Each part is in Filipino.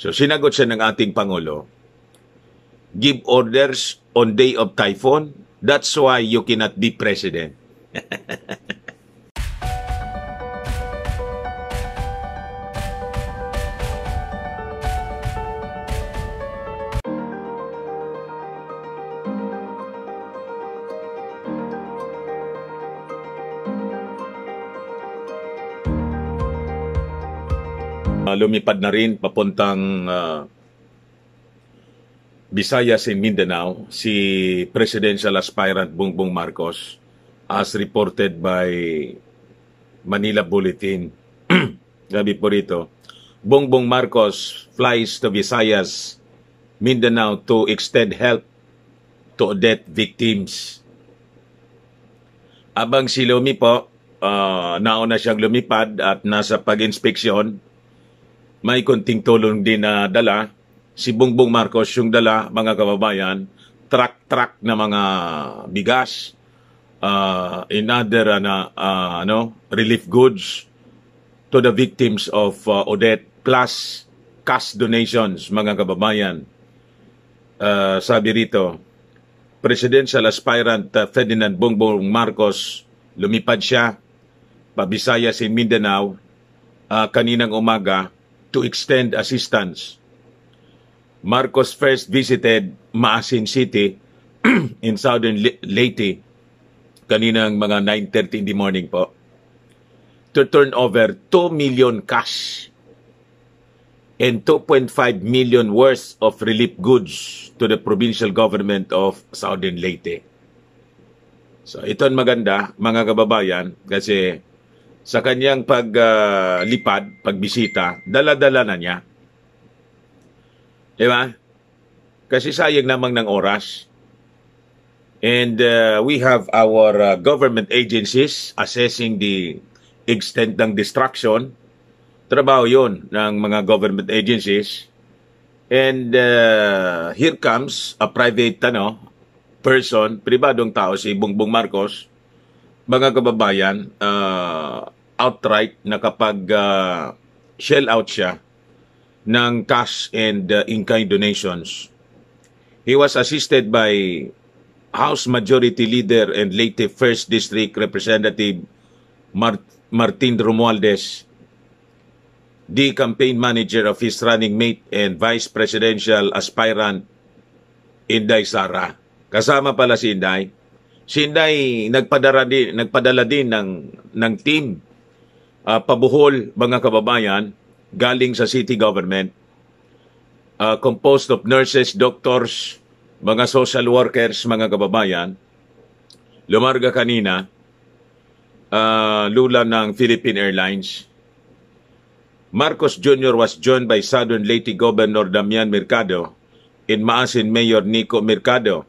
So sinagot siya ng ating Pangulo, give orders on day of typhoon, that's why you cannot be president. uh, lumipad na rin papuntang uh, Visayas Mindanao si presidential aspirant Bongbong Marcos as reported by Manila Bulletin. Gabi po rito, Bongbong Marcos flies to Visayas, Mindanao to extend help to death victims. Abang si Lumi po, uh, nauna siyang lumipad at nasa pag-inspeksyon may konting tulong din na dala. Si Bongbong Marcos yung dala, mga kababayan, truck-truck na mga bigas, uh, in other uh, na, uh, ano, relief goods to the victims of uh, Odette, plus cash donations, mga kababayan. Uh, sabi rito, presidential aspirant uh, Ferdinand Bongbong Marcos, lumipad siya, Pabisayas si Mindanao, uh, kaninang umaga to extend assistance. Marcos first visited Maasin City in southern Leyte kaninang mga 9.30 in the morning po to turn over 2 million cash and 2.5 million worth of relief goods to the provincial government of southern Leyte. So ito'n maganda mga kababayan kasi sa kanyang paglipad, uh, pagbisita, dala-dala na niya. Di ba? Kasi sayang namang ng oras. And uh, we have our uh, government agencies assessing the extent ng destruction. Trabaho yon ng mga government agencies. And uh, here comes a private ano, person, pribadong tao si Bongbong Marcos, mga kababayan, uh, outright na kapag uh, shell out siya ng cash and uh, in-kind donations. He was assisted by House Majority Leader and late First District Representative Mart Martin Romualdez, the campaign manager of his running mate and vice presidential aspirant Inday Sara. Kasama pala si Inday. Si Inday nagpadala din, nagpadala din ng, ng team uh, pabuhol mga kababayan galing sa city government uh, composed of nurses, doctors, mga social workers, mga kababayan. Lumarga kanina uh, lula ng Philippine Airlines. Marcos Jr. was joined by Southern Leyte Governor Damian Mercado and Maasin Mayor Nico Mercado.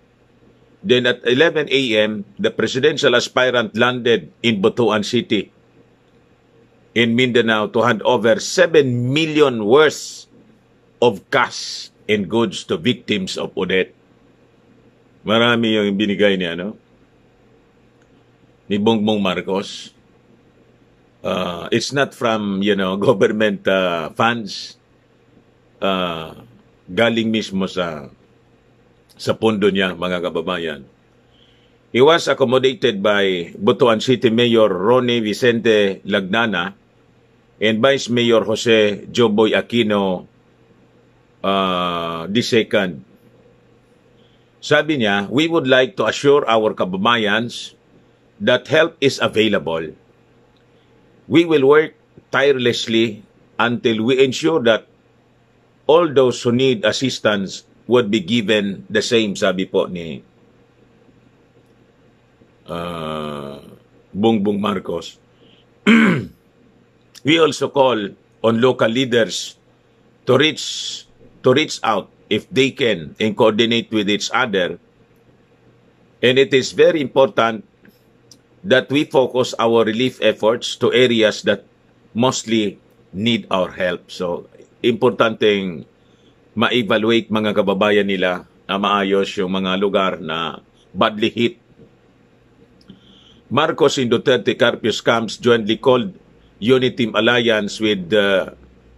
Then at 11 a.m., the presidential aspirant landed in Butuan City in Mindanao to hand over 7 million worth of cash and goods to victims of Odette. Marami yung binigay niya, no? Ni Bongbong Marcos. Uh, it's not from, you know, government uh, funds. Uh, galing mismo sa sa pondo niya, mga kababayan. He was accommodated by Butuan City Mayor Ronnie Vicente Lagnana and Vice Mayor Jose Joboy Aquino uh, the second. Sabi niya, we would like to assure our kababayans that help is available. We will work tirelessly until we ensure that all those who need assistance would be given the same, sabi po ni uh, Bongbong Marcos. We also call on local leaders to reach to reach out if they can and coordinate with each other. And it is very important that we focus our relief efforts to areas that mostly need our help. So, importanteng ma-evaluate mga kababayan nila na maayos yung mga lugar na badly hit. Marcos in Duterte Carpios camps jointly called Uniteam Alliance with uh,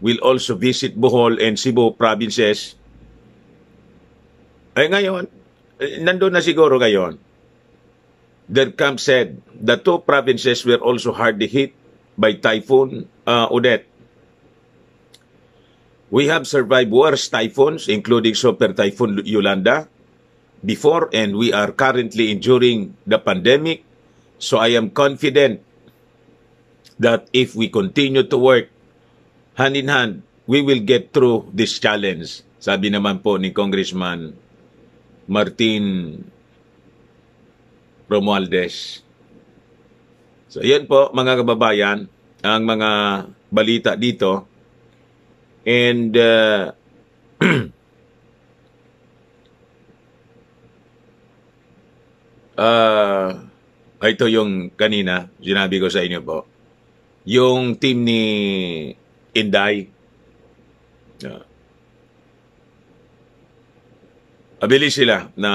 will also visit Bohol and Cebu provinces. Ay eh, ngayon, eh, nandoon na siguro ngayon. Dercam said the two provinces were also hardly hit by Typhoon uh, Odette. We have survived worse typhoons, including Super Typhoon Yolanda, before and we are currently enduring the pandemic. So I am confident that if we continue to work hand in hand, we will get through this challenge. Sabi naman po ni Congressman Martin Romualdez. So, yan po mga kababayan, ang mga balita dito. And uh, uh, ito yung kanina, sinabi ko sa inyo po yung team ni Inday. Uh, abili sila na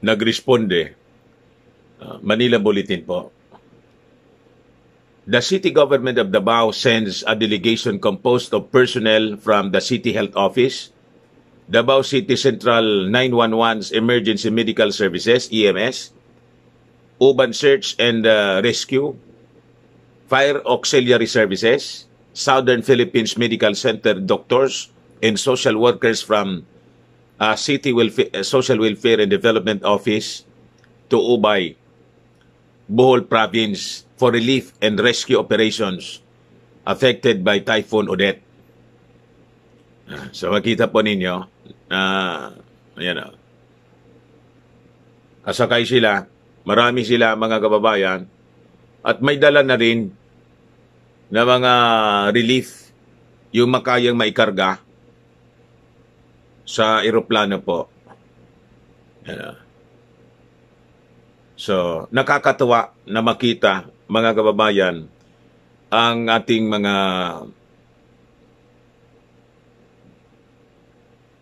nagresponde. Uh, Manila Bulletin po. The city government of Davao sends a delegation composed of personnel from the City Health Office, Davao City Central 911's Emergency Medical Services, EMS, Urban Search and uh, Rescue, Fire Auxiliary Services, Southern Philippines Medical Center doctors and social workers from uh, City Welfare, uh, Social Welfare and Development Office to Ubay, Bohol Province for relief and rescue operations affected by Typhoon Odette. Ah, so makita po ninyo, uh, ayan o. Kasakay sila, marami sila mga kababayan, at may dala na rin na mga relief yung makayang maikarga sa eroplano po. Ano? So, nakakatuwa na makita mga kababayan ang ating mga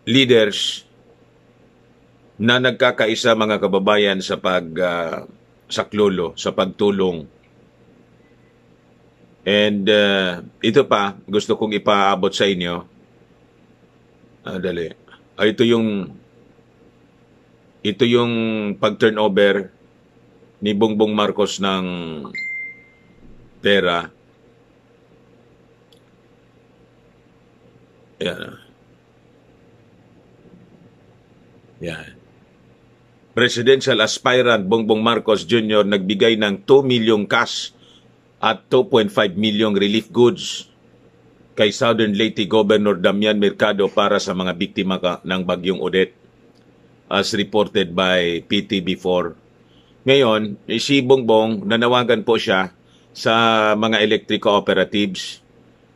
leaders na nagkakaisa mga kababayan sa pag uh, ah, saklolo, sa pagtulong And uh, ito pa, gusto kong ipaabot sa inyo. Ah, dali. Ah, ito yung ito yung pag-turnover ni Bongbong Marcos ng pera. Yan. Ah. Yan. Presidential aspirant Bongbong Marcos Jr. nagbigay ng 2 milyong cash at 2.5 milyong relief goods kay Southern Leyte Governor Damian Mercado para sa mga biktima ng bagyong Odette as reported by PTB4. Ngayon, si Bongbong nanawagan po siya sa mga electric cooperatives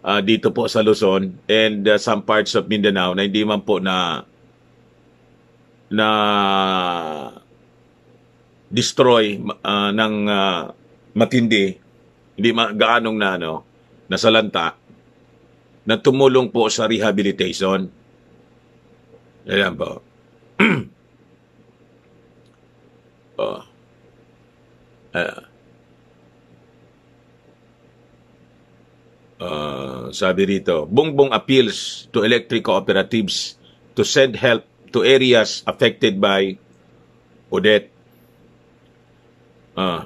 uh, dito po sa Luzon and uh, some parts of Mindanao na hindi man po na na destroy uh, ng uh, matindi hindi ma- gaanong na ano, nasalanta, na tumulong po sa rehabilitation. Ayan po. oh. Uh, uh, sabi rito, Bongbong appeals to electric cooperatives to send help to areas affected by Odette. Ah. Uh,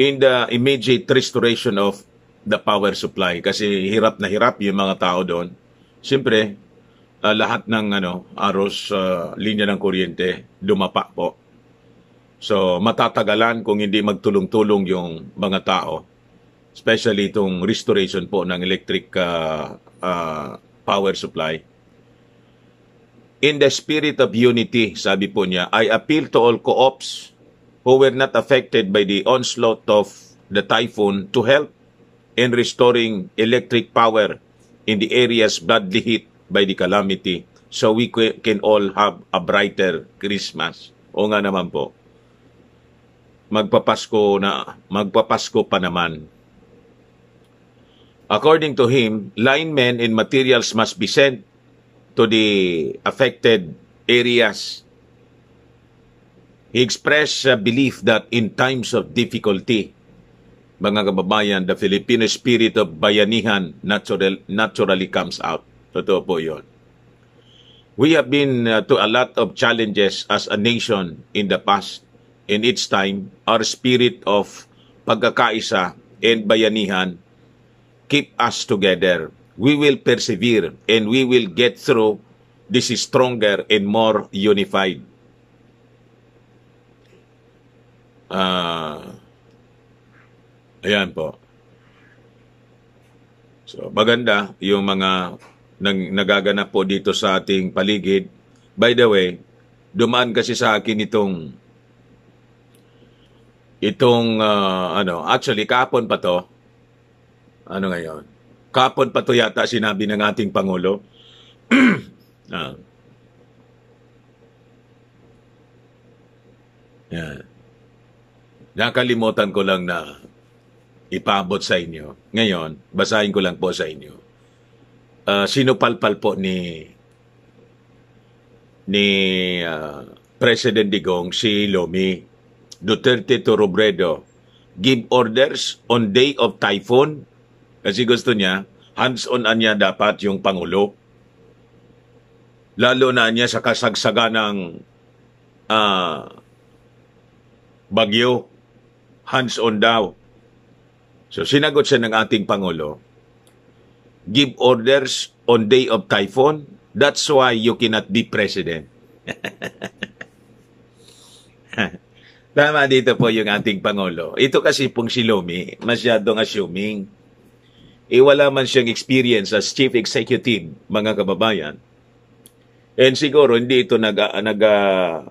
in the immediate restoration of the power supply kasi hirap na hirap yung mga tao doon. Siyempre, uh, lahat ng ano, aros uh, linya ng kuryente dumapa po. So, matatagalan kung hindi magtulong-tulong yung mga tao, especially itong restoration po ng electric uh, uh, power supply. In the spirit of unity, sabi po niya, I appeal to all co-ops who were not affected by the onslaught of the typhoon to help in restoring electric power in the areas badly hit by the calamity so we can all have a brighter Christmas. O nga naman po, magpapasko na, magpapasko pa naman. According to him, linemen and materials must be sent to the affected areas He expressed a belief that in times of difficulty, mga kababayan, the Filipino spirit of bayanihan natural, naturally comes out. Totoo po yun. We have been uh, to a lot of challenges as a nation in the past. In its time, our spirit of pagkakaisa and bayanihan keep us together. We will persevere and we will get through this is stronger and more unified. Ah, ayan po. So, maganda yung mga nag, nagaganap po dito sa ating paligid. By the way, dumaan kasi sa akin itong itong uh, ano, actually kapon pa to. Ano ngayon? Kapon pa to yata sinabi ng ating pangulo. ah. Yan. Nakalimutan ko lang na ipabot sa inyo. Ngayon, basahin ko lang po sa inyo. Uh, sinupalpal po ni ni uh, President Digong si Lomi Duterte to give orders on day of typhoon kasi gusto niya hands-on niya dapat yung Pangulo lalo na niya sa kasagsaga ng uh, ah, bagyo hands-on daw. So sinagot siya ng ating Pangulo, give orders on day of typhoon, that's why you cannot be president. Tama dito po yung ating Pangulo. Ito kasi pong si Lomi, masyadong assuming. E wala man siyang experience as chief executive, mga kababayan. And siguro hindi ito nag, nag uh,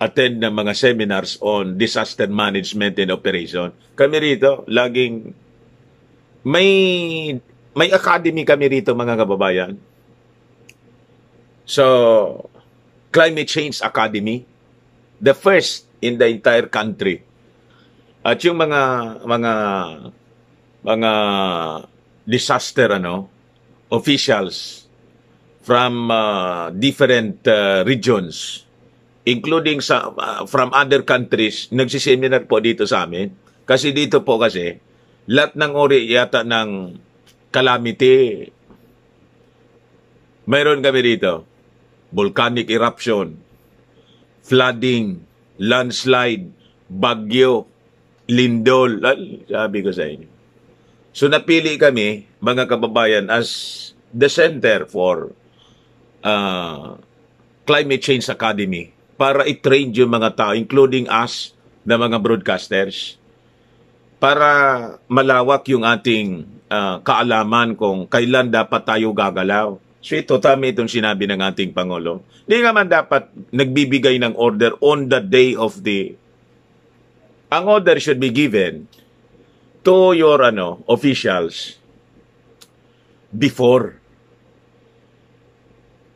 attend ng mga seminars on disaster management and operation. Kami rito, laging may may academy kami rito mga kababayan. So, Climate Change Academy, the first in the entire country. At yung mga mga mga disaster ano officials from uh, different uh, regions including sa uh, from other countries, nagsiseminar po dito sa amin. Kasi dito po kasi, lahat ng uri yata ng calamity, mayroon kami dito. Volcanic eruption, flooding, landslide, bagyo, lindol. Sabi ko sa inyo. So napili kami, mga kababayan, as the center for uh, Climate Change Academy para i-train yung mga tao, including us na mga broadcasters, para malawak yung ating uh, kaalaman kung kailan dapat tayo gagalaw. So ito, tama itong sinabi ng ating Pangulo. Hindi naman dapat nagbibigay ng order on the day of the... Ang order should be given to your ano, officials before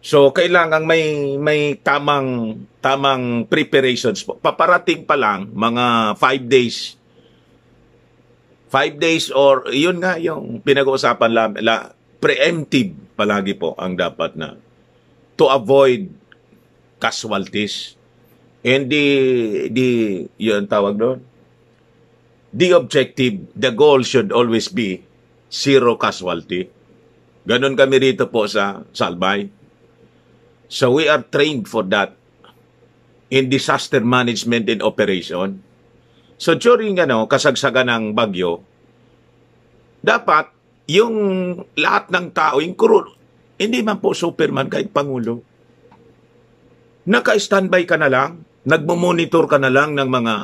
So kailangan may may tamang tamang preparations po. Paparating pa lang mga 5 days. 5 days or yun nga yung pinag-uusapan la, la preemptive palagi po ang dapat na to avoid casualties and the the yun tawag doon the objective the goal should always be zero casualty ganun kami rito po sa Salbay So we are trained for that in disaster management and operation. So during ano, kasagsagan ng bagyo, dapat yung lahat ng tao, yung crew, hindi man po Superman kahit Pangulo. Naka-standby ka na lang, nagmumonitor ka na lang ng mga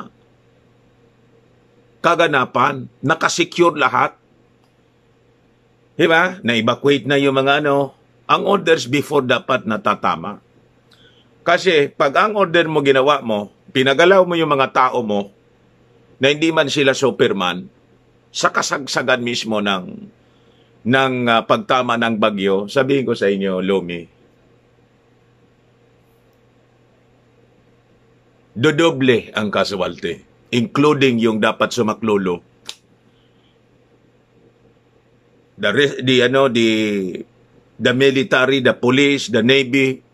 kaganapan, nakasecure lahat. Diba? Na-evacuate na yung mga ano, ang orders before dapat natatama. Kasi pag ang order mo ginawa mo, pinagalaw mo yung mga tao mo na hindi man sila superman, sa kasagsagan mismo ng ng uh, pagtama ng bagyo, sabihin ko sa inyo, Lumi, dodoble ang casualty, including yung dapat sumaklolo. The, the, ano, the the military, the police, the navy.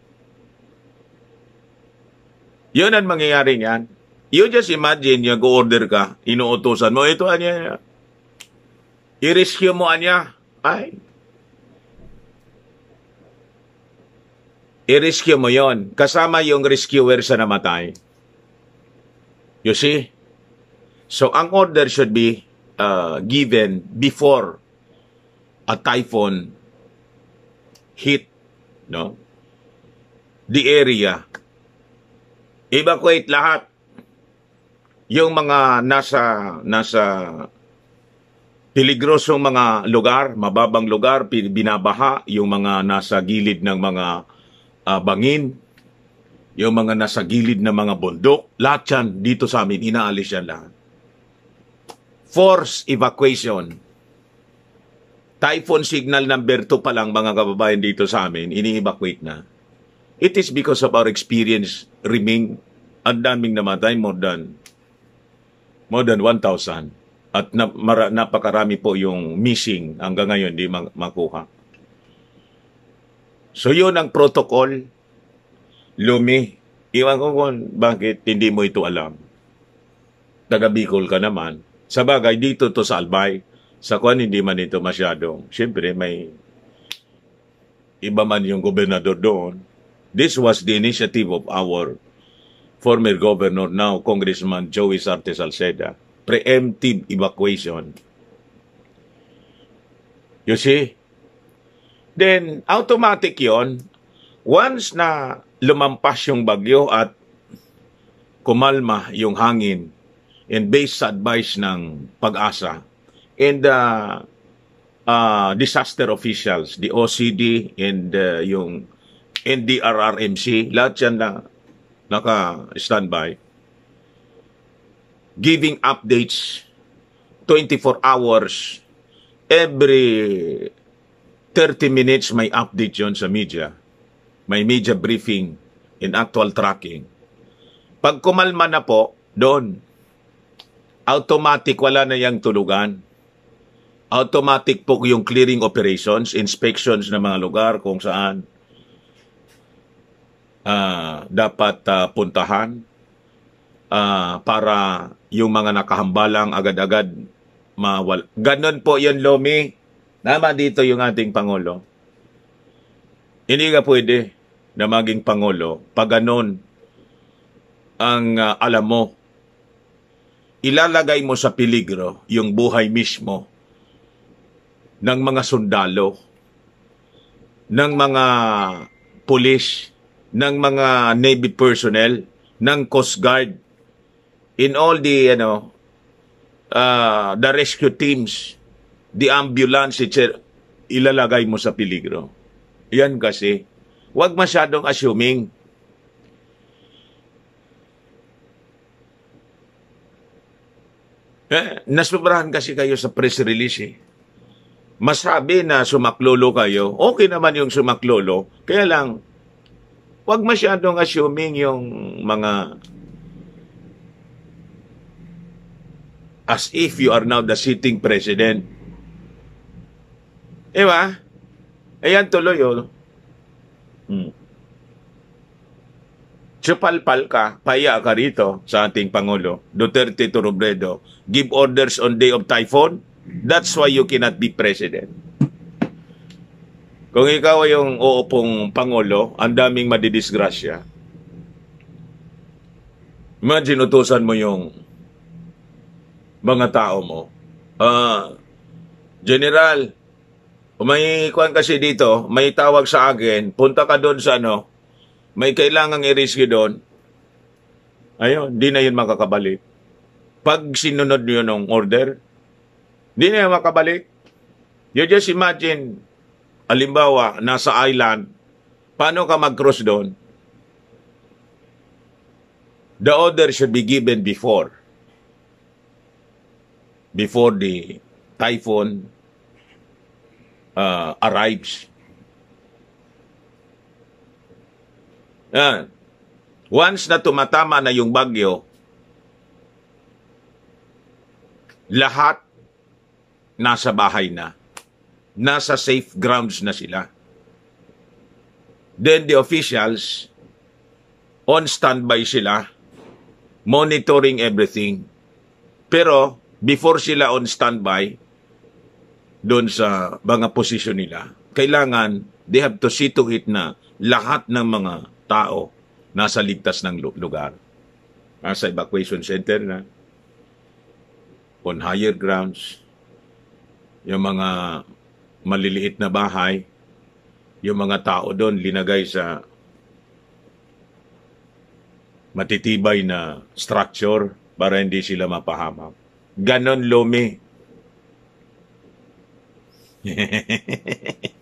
Yun ang mangyayari niyan. You just imagine, yung go-order ka, inuutosan mo, ito anya, i-rescue mo anya, ay, i-rescue mo yon kasama yung rescuer sa namatay. You see? So, ang order should be uh, given before a typhoon hit no the area evacuate lahat yung mga nasa nasa peligrosong mga lugar, mababang lugar, binabaha yung mga nasa gilid ng mga uh, bangin, yung mga nasa gilid ng mga bundok, lahat yan dito sa amin, inaalis yan lahat. Force evacuation typhoon signal number 2 pa lang mga kababayan dito sa amin, ini-evacuate na. It is because of our experience rimming. Ang daming namatay, more than, more than 1,000. At na, mara, napakarami po yung missing hanggang ngayon di makuha. So yun ang protocol. Lumi, iwan ko kung bakit hindi mo ito alam. Taga Bicol ka naman. Sa bagay, dito to sa Albay, sa kuan hindi man ito masyadong. syempre may iba man yung gobernador doon. This was the initiative of our former governor, now Congressman Joey Sarte Salceda. Preemptive evacuation. You see? Then, automatic yon Once na lumampas yung bagyo at kumalma yung hangin and based sa advice ng pag-asa, and uh, uh, disaster officials, the OCD and uh, yung NDRRMC, lahat yan na naka-standby, giving updates 24 hours every 30 minutes may update yon sa media. May media briefing and actual tracking. Pag kumalma na po, doon, automatic wala na yung tulugan automatic po yung clearing operations, inspections ng mga lugar kung saan uh, dapat uh, puntahan uh, para yung mga nakahambalang agad-agad mawal. Ganon po yun, Lomi. Nama dito yung ating Pangulo. Hindi ka pwede na maging Pangulo pag ganon ang uh, alam mo. Ilalagay mo sa peligro yung buhay mismo ng mga sundalo, ng mga police, ng mga Navy personnel, ng Coast Guard, in all the, you know, uh, the rescue teams, the ambulance, etc., ilalagay mo sa peligro. Yan kasi. Huwag masyadong assuming. Eh, nasubrahan kasi kayo sa press release eh masabi na sumaklolo kayo, okay naman yung sumaklolo. Kaya lang, huwag masyadong assuming yung mga as if you are now the sitting president. Diba? Ayan tuloy, oh. Hmm. Tsupalpal ka, paya ka rito sa ating Pangulo, Duterte to Robredo. Give orders on day of typhoon, That's why you cannot be president. Kung ikaw ay yung oopong pangulo, ang daming madidisgrasya. Imagine utusan mo yung mga tao mo. Ah, General, may kwan kasi dito, may tawag sa akin, punta ka doon sa ano, may kailangang i-rescue doon. Ayun, di na yun makakabalik. Pag sinunod nyo ng order, hindi na makabalik. You just imagine, alimbawa, nasa island, paano ka mag-cross doon? The order should be given before. Before the typhoon uh, arrives. Yan. Once na tumatama na yung bagyo, lahat nasa bahay na. Nasa safe grounds na sila. Then the officials, on standby sila, monitoring everything. Pero before sila on standby, doon sa mga posisyon nila, kailangan they have to see to it na lahat ng mga tao nasa ligtas ng lugar. Nasa evacuation center na, on higher grounds, yung mga maliliit na bahay, yung mga tao doon linagay sa matitibay na structure para hindi sila mapahamak. Ganon, Lumi.